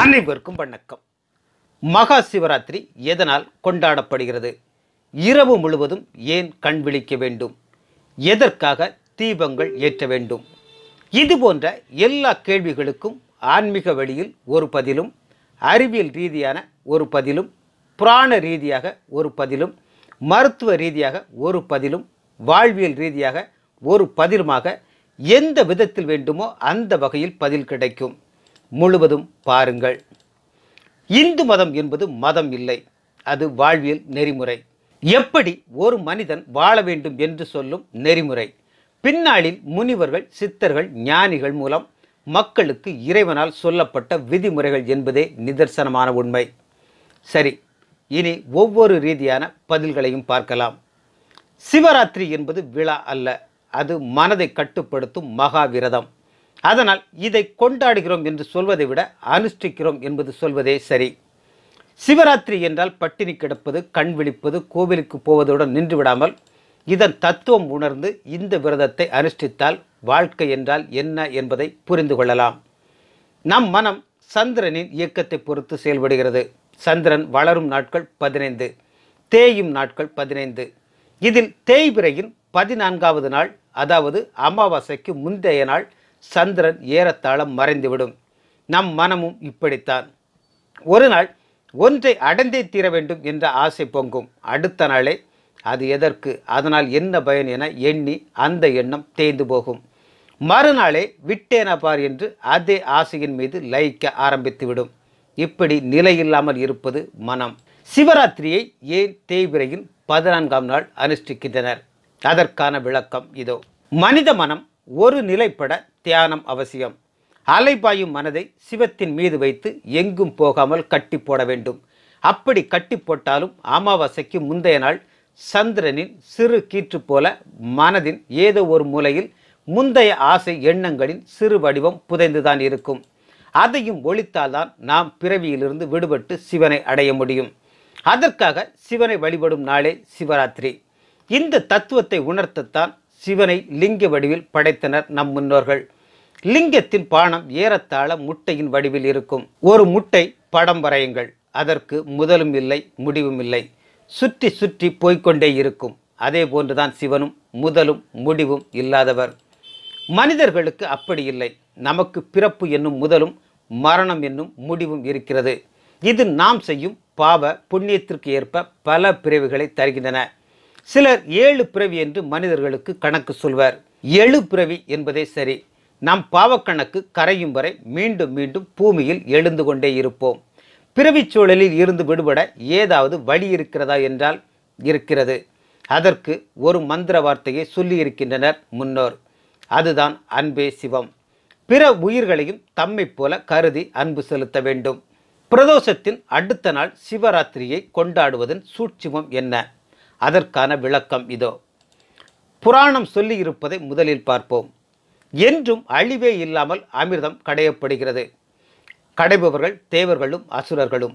அனைவருக்கும் வணக்கம் மகா சிவராத்திரி எதனால் கொண்டாடப்படுகிறது இரவு முழுவதும் ஏன் கண் விழிக்க வேண்டும் எதற்காக தீபங்கள் ஏற்ற வேண்டும் இது போன்ற எல்லா கேள்விகளுக்கும் ஆன்மீக வழியில் ஒரு பதிலும் அறிவியல் ரீதியான ஒரு பதிலும் புராண ரீதியாக ஒரு பதிலும் மருத்துவ ரீதியாக ஒரு பதிலும் வாழ்வியல் ரீதியாக ஒரு பதிலுமாக எந்த விதத்தில் வேண்டுமோ அந்த வகையில் பதில் கிடைக்கும் முழுவதும் பாருங்கள் இந்து மதம் என்பது மதம் இல்லை அது வாழ்வியல் நெறிமுறை எப்படி ஒரு மனிதன் வாழ வேண்டும் என்று சொல்லும் நெறிமுறை பின்னாளில் முனிவர்கள் சித்தர்கள் ஞானிகள் மூலம் மக்களுக்கு இறைவனால் சொல்லப்பட்ட விதிமுறைகள் என்பதே நிதர்சனமான உண்மை சரி இனி ஒவ்வொரு ரீதியான பதில்களையும் பார்க்கலாம் சிவராத்திரி என்பது விழா அல்ல அது மனதை கட்டுப்படுத்தும் மகாவிரதம் அதனால் இதை கொண்டாடுகிறோம் என்று சொல்வதை விட அனுஷ்டிக்கிறோம் என்பது சொல்வதே சரி சிவராத்திரி என்றால் பட்டினி கிடப்பது கண் விழிப்பது கோவிலுக்கு போவதுடன் நின்று விடாமல் இதன் தத்துவம் உணர்ந்து இந்த விரதத்தை அனுஷ்டித்தால் வாழ்க்கை என்றால் என்ன என்பதை புரிந்து கொள்ளலாம் நம் மனம் சந்திரனின் இயக்கத்தை பொறுத்து செயல்படுகிறது சந்திரன் வளரும் நாட்கள் பதினைந்து தேயும் நாட்கள் பதினைந்து இதில் தேய்பிரையின் பதினான்காவது நாள் அதாவது அமாவாசைக்கு முந்தைய நாள் சந்திரன் ஏறத்தாழம் மறைந்துவிடும் நம் மனமும் இப்படித்தான் ஒரு நாள் ஒன்றை அடைந்தே தீர வேண்டும் என்ற ஆசை பொங்கும் அடுத்த நாளே அது எதற்கு அதனால் என்ன பயன் என எண்ணி அந்த எண்ணம் தேய்ந்து போகும் மறுநாளே விட்டேன பார் என்று அதே ஆசையின் மீது லயிக்க ஆரம்பித்துவிடும் இப்படி நிலையில்லாமல் இருப்பது மனம் சிவராத்திரியை ஏன் தேய்பிரையில் பதினான்காம் நாள் அனுஷ்டிக்கின்றனர் அதற்கான விளக்கம் இதோ மனித மனம் ஒரு நிலைப்பட தியானம் அவசியம் அலைபாயும் மனதை சிவத்தின் மீது வைத்து எங்கும் போகாமல் கட்டி போட வேண்டும் அப்படி கட்டி போட்டாலும் அமாவாசைக்கு முந்தைய நாள் சந்திரனின் சிறு கீற்று போல மனதின் ஏதோ ஒரு மூலையில் முந்தைய ஆசை எண்ணங்களின் சிறு வடிவம் புதைந்துதான் இருக்கும் அதையும் ஒழித்தால்தான் நாம் பிறவியிலிருந்து விடுபட்டு சிவனை அடைய முடியும் அதற்காக சிவனை வழிபடும் நாளே சிவராத்திரி இந்த தத்துவத்தை உணர்த்தத்தான் சிவனை லிங்க வடிவில் படைத்தனர் நம் முன்னோர்கள் லிங்கத்தின் பானம் ஏறத்தாழ முட்டையின் வடிவில் இருக்கும் ஒரு முட்டை படம் வரையுங்கள் அதற்கு முதலும் இல்லை முடிவும் இல்லை சுற்றி சுற்றி போய்கொண்டே இருக்கும் அதே போன்றுதான் சிவனும் முதலும் முடிவும் இல்லாதவர் மனிதர்களுக்கு அப்படி இல்லை நமக்கு பிறப்பு என்னும் முதலும் மரணம் என்னும் முடிவும் இருக்கிறது இது நாம் செய்யும் பாவ புண்ணியத்திற்கு ஏற்ப பல பிரிவுகளை தருகின்றன சிலர் ஏழு பிறவி என்று மனிதர்களுக்கு கணக்கு சொல்வர் ஏழு பிறவி என்பதே சரி நம் பாவக்கணக்கு கரையும் வரை மீண்டும் மீண்டும் பூமியில் எழுந்து கொண்டே இருப்போம் பிறவிச் சூழலில் இருந்து விடுபட ஏதாவது வழி இருக்கிறதா என்றால் இருக்கிறது அதற்கு ஒரு மந்திர வார்த்தையை சொல்லியிருக்கின்றனர் முன்னோர் அதுதான் அன்பே சிவம் பிற உயிர்களையும் தம்மை போல கருதி அன்பு செலுத்த வேண்டும் பிரதோஷத்தின் அடுத்த நாள் சிவராத்திரியை கொண்டாடுவதன் சூட்சிமம் என்ன அதற்கான விளக்கம் இதோ புராணம் சொல்லியிருப்பதை முதலில் பார்ப்போம் என்றும் அழிவே இல்லாமல் அமிர்தம் கடையப்படுகிறது கடைபவர்கள் தேவர்களும் அசுரர்களும்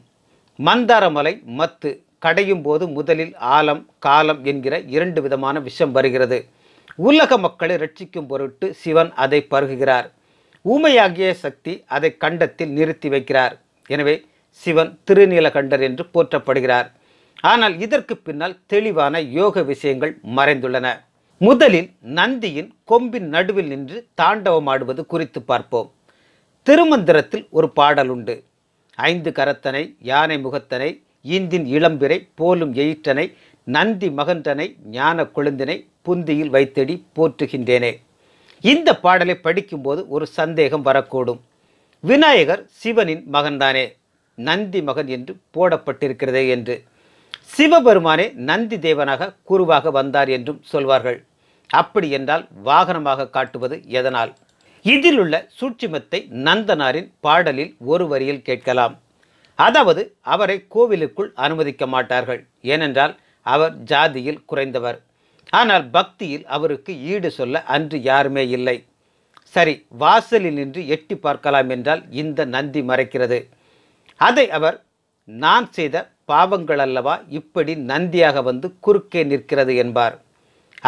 மந்தாரமலை மத்து கடையும் போது முதலில் ஆலம் காலம் என்கிற இரண்டு விதமான விஷம் வருகிறது உலக மக்களை ரட்சிக்கும் பொருட்டு சிவன் அதை பருகுகிறார் ஊமையாகிய சக்தி அதை கண்டத்தில் நிறுத்தி வைக்கிறார் எனவே சிவன் திருநீலகண்டர் என்று போற்றப்படுகிறார் ஆனால் இதற்கு பின்னால் தெளிவான யோக விஷயங்கள் மறைந்துள்ளன முதலில் நந்தியின் கொம்பின் நடுவில் நின்று தாண்டவமாடுவது குறித்து பார்ப்போம் திருமந்திரத்தில் ஒரு பாடல் உண்டு ஐந்து கரத்தனை யானை முகத்தனை இந்தின் இளம்பிரை போலும் எயிற்றனை நந்தி மகன்றனை ஞான கொழுந்தினை புந்தியில் வைத்தடி போற்றுகின்றேனே இந்த பாடலை படிக்கும்போது ஒரு சந்தேகம் வரக்கூடும் விநாயகர் சிவனின் மகன்தானே நந்தி மகன் என்று போடப்பட்டிருக்கிறதே என்று சிவபெருமானே நந்தி தேவனாக குருவாக வந்தார் என்றும் சொல்வார்கள் அப்படி என்றால் வாகனமாக காட்டுவது எதனால் இதில் உள்ள சூட்சிமத்தை நந்தனாரின் பாடலில் ஒரு வரியில் கேட்கலாம் அதாவது அவரை கோவிலுக்குள் அனுமதிக்க மாட்டார்கள் ஏனென்றால் அவர் ஜாதியில் குறைந்தவர் ஆனால் பக்தியில் அவருக்கு ஈடு சொல்ல அன்று யாருமே இல்லை சரி வாசலில் நின்று எட்டி பார்க்கலாம் என்றால் இந்த நந்தி மறைக்கிறது அதை அவர் நான் செய்த பாவங்கள் அல்லவா இப்படி நந்தியாக வந்து குறுக்கே நிற்கிறது என்பார்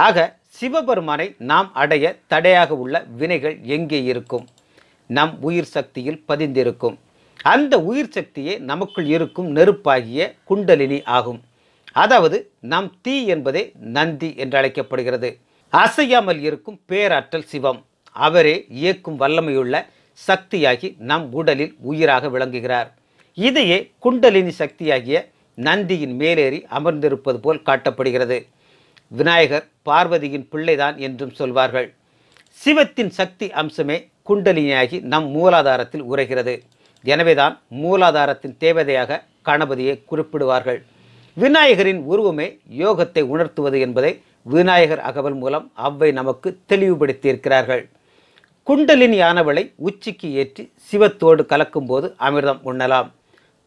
ஆக சிவபெருமானை நாம் அடைய தடையாக உள்ள வினைகள் எங்கே இருக்கும் நம் உயிர் சக்தியில் பதிந்திருக்கும் அந்த உயிர் சக்தியே நமக்குள் இருக்கும் நெருப்பாகிய குண்டலினி ஆகும் அதாவது நம் தீ என்பதே நந்தி என்று அழைக்கப்படுகிறது அசையாமல் இருக்கும் பேராற்றல் சிவம் அவரே இயக்கும் வல்லமையுள்ள சக்தியாகி நம் உடலில் உயிராக விளங்குகிறார் இதையே குண்டலினி சக்தியாகிய நந்தியின் மேலேறி அமர்ந்திருப்பது போல் காட்டப்படுகிறது விநாயகர் பார்வதியின் பிள்ளைதான் என்றும் சொல்வார்கள் சிவத்தின் சக்தி அம்சமே குண்டலினியாகி நம் மூலாதாரத்தில் உரைகிறது எனவேதான் மூலாதாரத்தின் தேவதையாக கணபதியை குறிப்பிடுவார்கள் விநாயகரின் உருவமே யோகத்தை உணர்த்துவது என்பதை விநாயகர் அகவல் மூலம் அவ்வை நமக்கு தெளிவுபடுத்தியிருக்கிறார்கள் குண்டலினி ஆனவளை உச்சிக்கு ஏற்றி சிவத்தோடு கலக்கும்போது அமிர்தம் உண்ணலாம்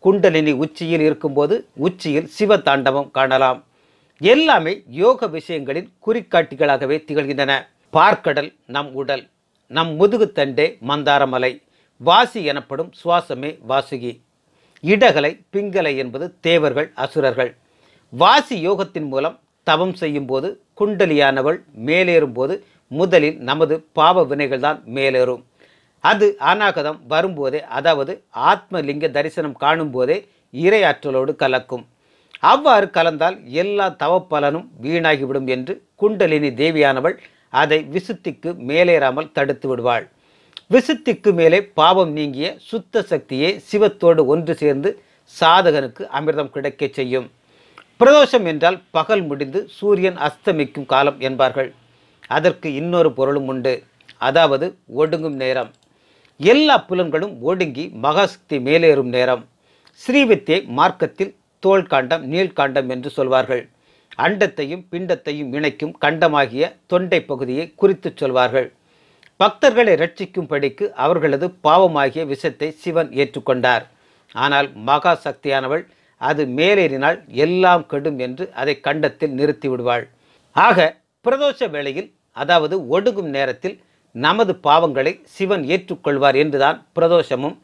குண்டலினி உச்சியில் இருக்கும்போது உச்சியில் சிவ தாண்டவம் காணலாம் எல்லாமே யோக விஷயங்களின் குறிக்காட்டிகளாகவே திகழ்கின்றன பார்க்கடல் நம் உடல் நம் முதுகுத்தண்டே மந்தாரமலை வாசி எனப்படும் சுவாசமே வாசுகி இடகலை பிங்கலை என்பது தேவர்கள் அசுரர்கள் வாசி யோகத்தின் மூலம் தவம் செய்யும்போது குண்டலியானவள் மேலேறும்போது முதலில் நமது பாவ வினைகள்தான் மேலேறும் அது அநாகதம் வரும்போதே அதாவது ஆத்மலிங்க தரிசனம் காணும்போதே இறை ஆற்றலோடு கலக்கும் அவ்வாறு கலந்தால் எல்லா தவப்பலனும் வீணாகிவிடும் என்று குண்டலினி தேவியானவள் அதை விசுத்திக்கு மேலேறாமல் தடுத்து விடுவாள் விசுத்திக்கு மேலே பாவம் நீங்கிய சுத்த சக்தியே சிவத்தோடு ஒன்று சேர்ந்து சாதகனுக்கு அமிர்தம் கிடைக்கச் செய்யும் பிரதோஷம் என்றால் பகல் முடிந்து சூரியன் அஸ்தமிக்கும் காலம் என்பார்கள் அதற்கு இன்னொரு பொருளும் உண்டு அதாவது ஒடுங்கும் நேரம் எல்லா புலன்களும் ஒடுங்கி மகாசக்தி மேலேறும் நேரம் ஸ்ரீவித்தியை மார்க்கத்தில் தோல் காண்டம் நீள்காண்டம் என்று சொல்வார்கள் அண்டத்தையும் பிண்டத்தையும் இணைக்கும் கண்டமாகிய தொண்டை பகுதியை குறித்து சொல்வார்கள் பக்தர்களை ரட்சிக்கும்படிக்கு அவர்களது பாவமாகிய விஷத்தை சிவன் ஏற்றுக்கொண்டார் ஆனால் மகா சக்தியானவள் அது மேலேறினால் எல்லாம் கெடும் என்று அதை கண்டத்தில் நிறுத்தி விடுவாள் ஆக பிரதோஷ வேளையில் அதாவது ஒடுங்கும் நேரத்தில் நமது பாவங்களை சிவன் ஏற்றுக்கொள்வார் என்றுதான் பிரதோஷமும்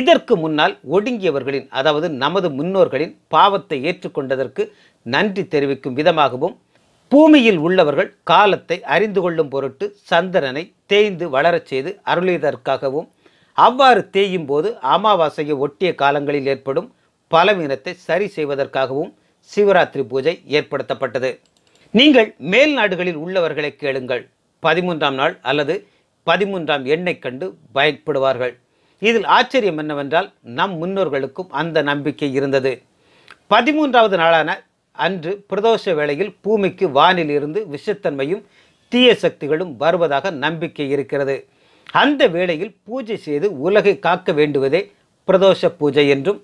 இதற்கு முன்னால் ஒடுங்கியவர்களின் அதாவது நமது முன்னோர்களின் பாவத்தை ஏற்றுக்கொண்டதற்கு நன்றி தெரிவிக்கும் விதமாகவும் பூமியில் உள்ளவர்கள் காலத்தை அறிந்து கொள்ளும் பொருட்டு சந்திரனை தேய்ந்து வளரச் செய்து அருளியதற்காகவும் அவ்வாறு தேயும் போது அமாவாசையை ஒட்டிய காலங்களில் ஏற்படும் பலவீனத்தை சரி செய்வதற்காகவும் சிவராத்திரி பூஜை ஏற்படுத்தப்பட்டது நீங்கள் மேல் நாடுகளில் உள்ளவர்களை கேளுங்கள் பதிமூன்றாம் நாள் அல்லது பதிமூன்றாம் எண்ணை கண்டு பயப்படுவார்கள் இதில் ஆச்சரியம் என்னவென்றால் நம் முன்னோர்களுக்கும் அந்த நம்பிக்கை இருந்தது பதிமூன்றாவது நாளான அன்று பிரதோஷ வேளையில் பூமிக்கு வானில் இருந்து விஷத்தன்மையும் தீய சக்திகளும் வருவதாக நம்பிக்கை இருக்கிறது அந்த வேளையில் பூஜை செய்து உலகை காக்க வேண்டுவதே பிரதோஷ பூஜை என்றும்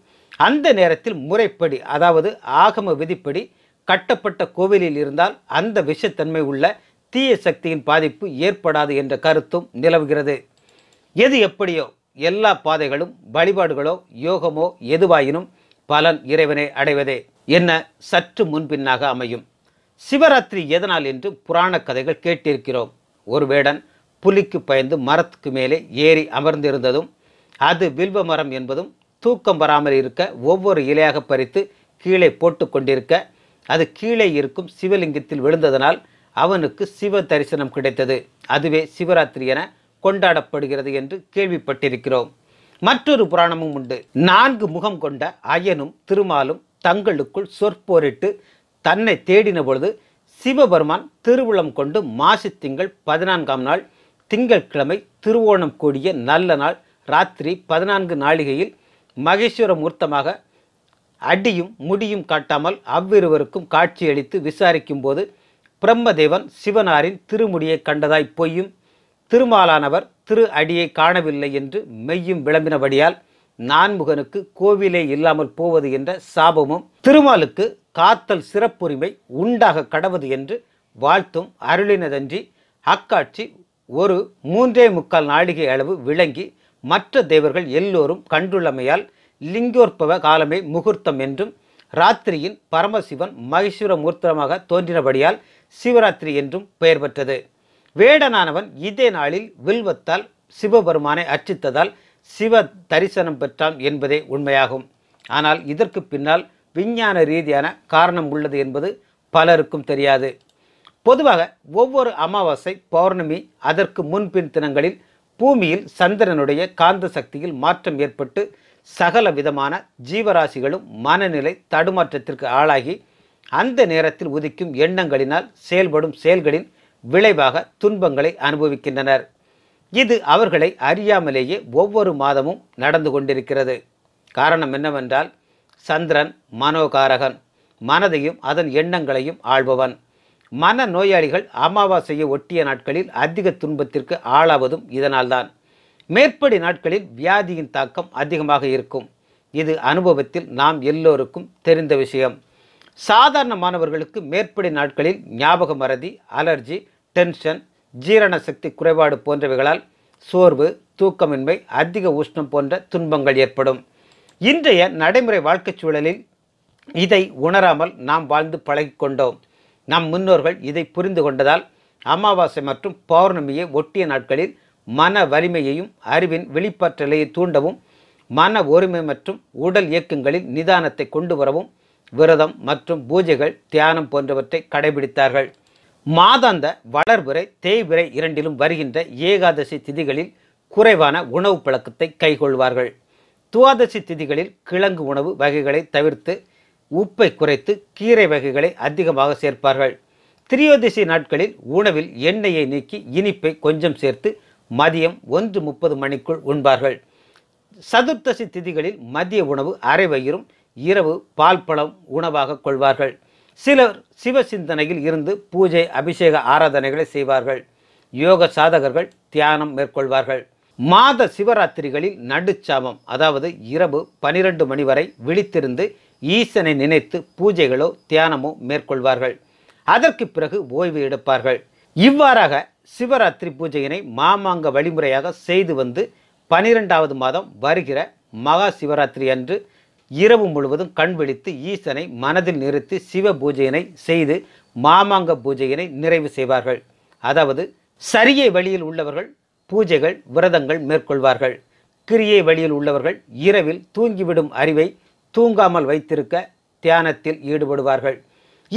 அந்த நேரத்தில் முறைப்படி அதாவது ஆகம விதிப்படி கட்டப்பட்ட கோவிலில் இருந்தால் அந்த விஷத்தன்மை உள்ள தீய சக்தியின் பாதிப்பு ஏற்படாது என்ற கருத்தும் நிலவுகிறது எது எப்படியோ எல்லா பாதைகளும் வழிபாடுகளோ யோகமோ எதுவாயினும் பலன் இறைவனை அடைவதே என்ன சற்று முன்பின்னாக அமையும் சிவராத்திரி எதனால் என்று புராண கதைகள் கேட்டிருக்கிறோம் ஒரு வேடன் புலிக்கு பயந்து மரத்துக்கு மேலே ஏறி அமர்ந்திருந்ததும் அது வில்வ மரம் என்பதும் தூக்கம் வராமல் இருக்க ஒவ்வொரு இலையாக பறித்து கீழே போட்டு கொண்டிருக்க அது கீழே இருக்கும் சிவலிங்கத்தில் விழுந்ததனால் அவனுக்கு சிவ தரிசனம் கிடைத்தது அதுவே சிவராத்திரி என கொண்டாடப்படுகிறது என்று கேள்விப்பட்டிருக்கிறோம் மற்றொரு புராணமும் உண்டு நான்கு முகம் கொண்ட அயனும் திருமாலும் தங்களுக்குள் சொற்போரிட்டு தன்னை தேடின பொழுது சிவபெருமான் திருவுளம் கொண்டு மாசி திங்கள் பதினான்காம் நாள் திங்கட்கிழமை திருவோணம் கூடிய நல்ல நாள் ராத்திரி பதினான்கு நாளிகையில் மகேஸ்வர மூர்த்தமாக அடியும் முடியும் காட்டாமல் அவ்விருவருக்கும் காட்சியளித்து விசாரிக்கும் போது பிரம்மதேவன் சிவனாரின் திருமுடியை கண்டதாய் பொய்யும் திருமாலானவர் திரு அடியை காணவில்லை என்று மெய்யும் விளம்பினபடியால் நான்முகனுக்கு கோவிலே இல்லாமல் போவது என்ற சாபமும் திருமாலுக்கு காத்தல் சிறப்புரிமை உண்டாக கடவது என்று வாழ்த்தும் அருளினதன்றி அக்காட்சி ஒரு மூன்றே முக்கால் நாடிகை அளவு விளங்கி மற்ற தேவர்கள் எல்லோரும் கண்டுள்ளமையால் லிங்கோற்பவ காலமே முகூர்த்தம் என்றும் ராத்திரியின் பரமசிவன் மகேஸ்வர மூர்த்தமாக தோன்றினபடியால் சிவராத்திரி என்றும் பெயர் பெற்றது வேடனானவன் இதே நாளில் வில்வத்தால் சிவபெருமானை அர்ச்சித்ததால் சிவ தரிசனம் பெற்றான் என்பதே உண்மையாகும் ஆனால் இதற்கு பின்னால் விஞ்ஞான ரீதியான காரணம் உள்ளது என்பது பலருக்கும் தெரியாது பொதுவாக ஒவ்வொரு அமாவாசை பௌர்ணமி அதற்கு முன்பின் தினங்களில் பூமியில் சந்திரனுடைய காந்த சக்தியில் மாற்றம் ஏற்பட்டு சகல விதமான ஜீவராசிகளும் மனநிலை தடுமாற்றத்திற்கு ஆளாகி அந்த நேரத்தில் உதிக்கும் எண்ணங்களினால் செயல்படும் செயல்களின் விளைவாக துன்பங்களை அனுபவிக்கின்றனர் இது அவர்களை அறியாமலேயே ஒவ்வொரு மாதமும் நடந்து கொண்டிருக்கிறது காரணம் என்னவென்றால் சந்திரன் மனோகாரகன் மனதையும் அதன் எண்ணங்களையும் ஆள்பவன் மன நோயாளிகள் அமாவாசையை ஒட்டிய நாட்களில் அதிக துன்பத்திற்கு ஆளாவதும் இதனால்தான் மேற்படி நாட்களில் வியாதியின் தாக்கம் அதிகமாக இருக்கும் இது அனுபவத்தில் நாம் எல்லோருக்கும் தெரிந்த விஷயம் சாதாரண மாணவர்களுக்கு மேற்படி நாட்களில் ஞாபக மறதி அலர்ஜி டென்ஷன் ஜீரண சக்தி குறைபாடு போன்றவைகளால் சோர்வு தூக்கமின்மை அதிக உஷ்ணம் போன்ற துன்பங்கள் ஏற்படும் இன்றைய நடைமுறை வாழ்க்கைச் சூழலில் இதை உணராமல் நாம் வாழ்ந்து பழகிக்கொண்டோம் நம் முன்னோர்கள் இதை புரிந்து கொண்டதால் அமாவாசை மற்றும் பௌர்ணமியை ஒட்டிய நாட்களில் மன வலிமையையும் அறிவின் வெளிப்பாற்றலையை தூண்டவும் மன ஒருமை மற்றும் உடல் இயக்கங்களில் நிதானத்தை கொண்டு வரவும் விரதம் மற்றும் பூஜைகள் தியானம் போன்றவற்றை கடைபிடித்தார்கள் மாதாந்த வளர்பிறை தேய்விரை இரண்டிலும் வருகின்ற ஏகாதசி திதிகளில் குறைவான உணவு பழக்கத்தை கைகொள்வார்கள் துவாதசி திதிகளில் கிழங்கு உணவு வகைகளை தவிர்த்து உப்பை குறைத்து கீரை வகைகளை அதிகமாக சேர்ப்பார்கள் திரியோதிசி நாட்களில் உணவில் எண்ணெயை நீக்கி இனிப்பை கொஞ்சம் சேர்த்து மதியம் ஒன்று முப்பது மணிக்குள் உண்பார்கள் சதுர்த்தசி திதிகளில் மதிய உணவு அரை வயிறும் இரவு பால் பழம் உணவாக கொள்வார்கள் சிலர் சிவ சிந்தனையில் இருந்து பூஜை அபிஷேக ஆராதனைகளை செய்வார்கள் யோக சாதகர்கள் தியானம் மேற்கொள்வார்கள் மாத சிவராத்திரிகளில் நடுச்சாமம் அதாவது இரவு பனிரெண்டு மணி வரை விழித்திருந்து ஈசனை நினைத்து பூஜைகளோ தியானமோ மேற்கொள்வார்கள் அதற்கு பிறகு ஓய்வு எடுப்பார்கள் இவ்வாறாக சிவராத்திரி பூஜையினை மாமாங்க வழிமுறையாக செய்து வந்து பனிரெண்டாவது மாதம் வருகிற மகா சிவராத்திரி அன்று இரவு முழுவதும் கண் விழித்து ஈசனை மனதில் நிறுத்தி சிவ பூஜையினை செய்து மாமாங்க பூஜையினை நிறைவு செய்வார்கள் அதாவது சரியை வழியில் உள்ளவர்கள் பூஜைகள் விரதங்கள் மேற்கொள்வார்கள் கிரியை வழியில் உள்ளவர்கள் இரவில் தூங்கிவிடும் அறிவை தூங்காமல் வைத்திருக்க தியானத்தில் ஈடுபடுவார்கள்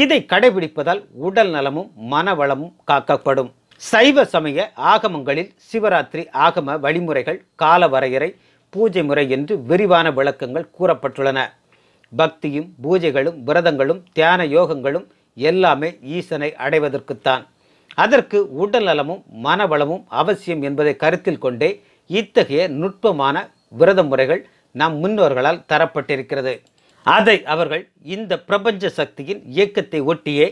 இதை கடைபிடிப்பதால் உடல் நலமும் மனவளமும் காக்கப்படும் சைவ சமய ஆகமங்களில் சிவராத்திரி ஆகம வழிமுறைகள் கால வரையறை பூஜை முறை என்று விரிவான விளக்கங்கள் கூறப்பட்டுள்ளன பக்தியும் பூஜைகளும் விரதங்களும் தியான யோகங்களும் எல்லாமே ஈசனை அடைவதற்குத்தான் அதற்கு உடல் நலமும் மனவளமும் அவசியம் என்பதை கருத்தில் கொண்டே இத்தகைய நுட்பமான விரத முறைகள் நம் முன்னோர்களால் தரப்பட்டிருக்கிறது அதை அவர்கள் இந்த பிரபஞ்ச சக்தியின் இயக்கத்தை ஒட்டியே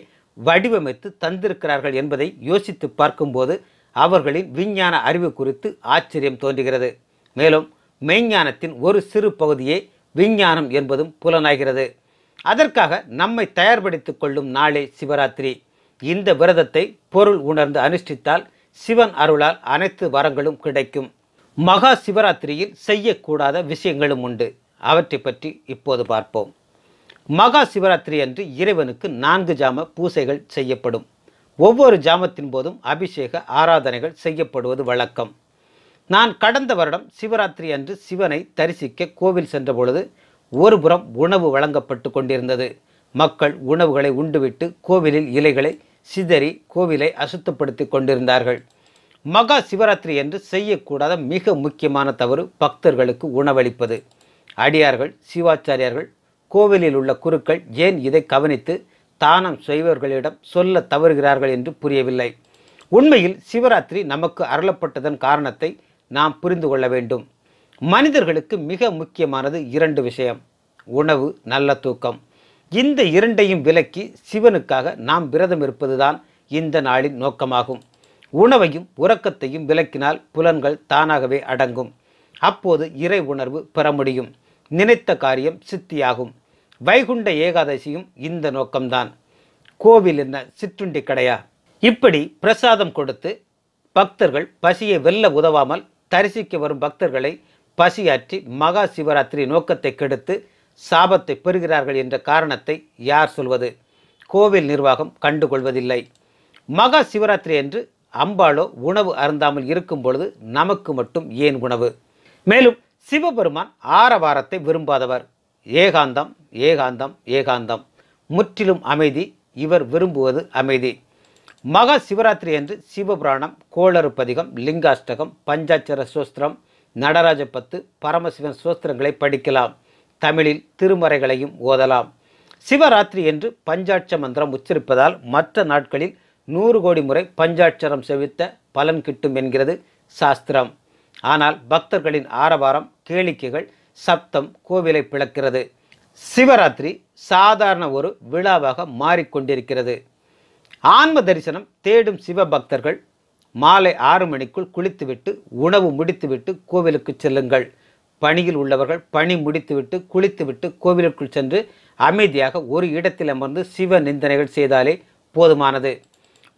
வடிவமைத்து தந்திருக்கிறார்கள் என்பதை யோசித்து பார்க்கும்போது அவர்களின் விஞ்ஞான அறிவு குறித்து ஆச்சரியம் தோன்றுகிறது மேலும் மெய்ஞானத்தின் ஒரு சிறு பகுதியே விஞ்ஞானம் என்பதும் புலனாகிறது அதற்காக நம்மை தயார்படுத்திக் கொள்ளும் நாளே சிவராத்திரி இந்த விரதத்தை பொருள் உணர்ந்து அனுஷ்டித்தால் சிவன் அருளால் அனைத்து வரங்களும் கிடைக்கும் மகா சிவராத்திரியில் செய்யக்கூடாத விஷயங்களும் உண்டு அவற்றை பற்றி இப்போது பார்ப்போம் மகா சிவராத்திரி அன்று இறைவனுக்கு நான்கு ஜாம பூசைகள் செய்யப்படும் ஒவ்வொரு ஜாமத்தின் போதும் அபிஷேக ஆராதனைகள் செய்யப்படுவது வழக்கம் நான் கடந்த வருடம் சிவராத்திரி அன்று சிவனை தரிசிக்க கோவில் சென்ற பொழுது ஒருபுறம் உணவு வழங்கப்பட்டு கொண்டிருந்தது மக்கள் உணவுகளை உண்டுவிட்டு கோவிலில் இலைகளை சிதறி கோவிலை அசுத்தப்படுத்தி கொண்டிருந்தார்கள் மகா சிவராத்திரி என்று செய்யக்கூடாத மிக முக்கியமான தவறு பக்தர்களுக்கு உணவளிப்பது அடியார்கள் சிவாச்சாரியார்கள் கோவிலில் உள்ள குருக்கள் ஏன் இதை கவனித்து தானம் செய்வர்களிடம் சொல்ல தவறுகிறார்கள் என்று புரியவில்லை உண்மையில் சிவராத்திரி நமக்கு அருளப்பட்டதன் காரணத்தை நாம் புரிந்து கொள்ள வேண்டும் மனிதர்களுக்கு மிக முக்கியமானது இரண்டு விஷயம் உணவு நல்ல தூக்கம் இந்த இரண்டையும் விலக்கி சிவனுக்காக நாம் விரதம் இருப்பதுதான் இந்த நாளின் நோக்கமாகும் உணவையும் உறக்கத்தையும் விலக்கினால் புலன்கள் தானாகவே அடங்கும் அப்போது இறை உணர்வு பெற முடியும் நினைத்த காரியம் சித்தியாகும் வைகுண்ட ஏகாதசியும் இந்த நோக்கம்தான் கோவில் என்ன சிற்றுண்டி கடையா இப்படி பிரசாதம் கொடுத்து பக்தர்கள் பசியை வெல்ல உதவாமல் தரிசிக்க வரும் பக்தர்களை பசியாற்றி மகா சிவராத்திரி நோக்கத்தை கெடுத்து சாபத்தை பெறுகிறார்கள் என்ற காரணத்தை யார் சொல்வது கோவில் நிர்வாகம் கண்டுகொள்வதில்லை மகா சிவராத்திரி என்று அம்பாளோ உணவு அருந்தாமல் இருக்கும் பொழுது நமக்கு மட்டும் ஏன் உணவு மேலும் சிவபெருமான் ஆரவாரத்தை விரும்பாதவர் ஏகாந்தம் ஏகாந்தம் ஏகாந்தம் முற்றிலும் அமைதி இவர் விரும்புவது அமைதி மகா சிவராத்திரி என்று சிவபுராணம் கோளறு பதிகம் லிங்காஷ்டகம் பஞ்சாட்சர சோஸ்திரம் நடராஜ பத்து பரமசிவன் சோஸ்திரங்களை படிக்கலாம் தமிழில் திருமறைகளையும் ஓதலாம் சிவராத்திரி என்று பஞ்சாட்ச மந்திரம் உச்சரிப்பதால் மற்ற நாட்களில் நூறு கோடி முறை பஞ்சாட்சரம் செவித்த பலன் கிட்டும் என்கிறது சாஸ்திரம் ஆனால் பக்தர்களின் ஆரவாரம் கேளிக்கைகள் சப்தம் கோவிலை பிளக்கிறது சிவராத்திரி சாதாரண ஒரு விழாவாக மாறிக்கொண்டிருக்கிறது ஆன்ம தரிசனம் தேடும் சிவபக்தர்கள் மாலை ஆறு மணிக்குள் குளித்துவிட்டு உணவு முடித்துவிட்டு கோவிலுக்கு செல்லுங்கள் பணியில் உள்ளவர்கள் பணி முடித்துவிட்டு குளித்துவிட்டு கோவிலுக்குள் சென்று அமைதியாக ஒரு இடத்தில் அமர்ந்து சிவ நிந்தனைகள் செய்தாலே போதுமானது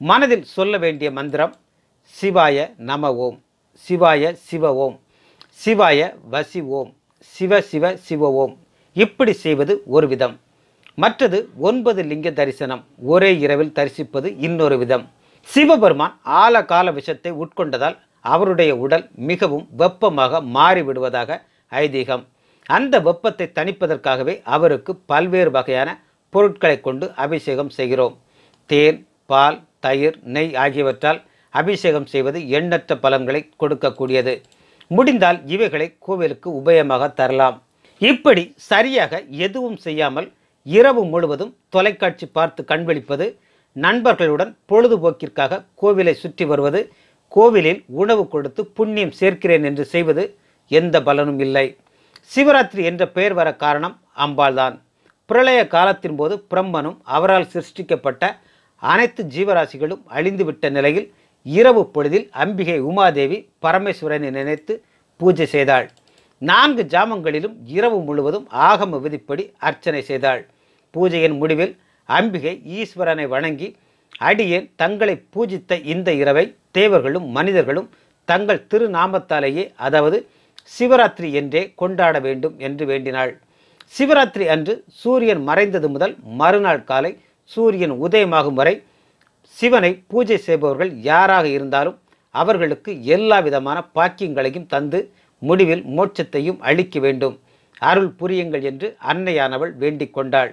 மனதில் சொல்ல வேண்டிய மந்திரம் சிவாய நம ஓம் சிவாய சிவ ஓம் சிவாய வசி ஓம் சிவ சிவ சிவ ஓம் இப்படி செய்வது ஒரு விதம் மற்றது ஒன்பது லிங்க தரிசனம் ஒரே இரவில் தரிசிப்பது இன்னொரு விதம் சிவபெருமான் ஆழகால விஷத்தை உட்கொண்டதால் அவருடைய உடல் மிகவும் வெப்பமாக மாறிவிடுவதாக ஐதீகம் அந்த வெப்பத்தை தணிப்பதற்காகவே அவருக்கு பல்வேறு வகையான பொருட்களை கொண்டு அபிஷேகம் செய்கிறோம் தேன் பால் தயிர் நெய் ஆகியவற்றால் அபிஷேகம் செய்வது எண்ணற்ற பலன்களை கொடுக்கக்கூடியது முடிந்தால் இவைகளை கோவிலுக்கு உபயமாக தரலாம் இப்படி சரியாக எதுவும் செய்யாமல் இரவு முழுவதும் தொலைக்காட்சி பார்த்து கண்விழிப்பது நண்பர்களுடன் பொழுதுபோக்கிற்காக கோவிலை சுற்றி வருவது கோவிலில் உணவு கொடுத்து புண்ணியம் சேர்க்கிறேன் என்று செய்வது எந்த பலனும் இல்லை சிவராத்திரி என்ற பெயர் வர காரணம் அம்பாள்தான் பிரளய காலத்தின் போது பிரம்மனும் அவரால் சிருஷ்டிக்கப்பட்ட அனைத்து ஜீவராசிகளும் அழிந்துவிட்ட நிலையில் இரவு பொழுதில் அம்பிகை உமாதேவி பரமேஸ்வரனை நினைத்து பூஜை செய்தாள் நான்கு ஜாமங்களிலும் இரவு முழுவதும் ஆகம விதிப்படி அர்ச்சனை செய்தாள் பூஜையின் முடிவில் அம்பிகை ஈஸ்வரனை வணங்கி அடியேன் தங்களை பூஜித்த இந்த இரவை தேவர்களும் மனிதர்களும் தங்கள் திருநாமத்தாலேயே அதாவது சிவராத்திரி என்றே கொண்டாட வேண்டும் என்று வேண்டினாள் சிவராத்திரி அன்று சூரியன் மறைந்தது முதல் மறுநாள் காலை சூரியன் உதயமாகும் வரை சிவனை பூஜை செய்பவர்கள் யாராக இருந்தாலும் அவர்களுக்கு எல்லா விதமான பாக்கியங்களையும் தந்து முடிவில் மோட்சத்தையும் அளிக்க வேண்டும் அருள் புரியுங்கள் என்று அன்னையானவள் வேண்டிக் கொண்டாள்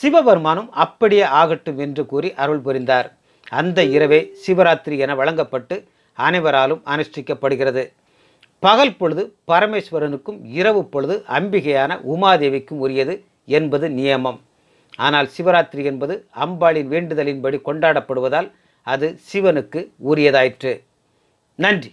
சிவபெருமானும் அப்படியே ஆகட்டும் என்று கூறி அருள் புரிந்தார் அந்த இரவே சிவராத்திரி என வழங்கப்பட்டு அனைவராலும் அனுஷ்டிக்கப்படுகிறது பகல் பொழுது பரமேஸ்வரனுக்கும் இரவு பொழுது அம்பிகையான உமாதேவிக்கும் உரியது என்பது நியமம் ஆனால் சிவராத்திரி என்பது அம்பாளின் வேண்டுதலின்படி கொண்டாடப்படுவதால் அது சிவனுக்கு உரியதாயிற்று நன்றி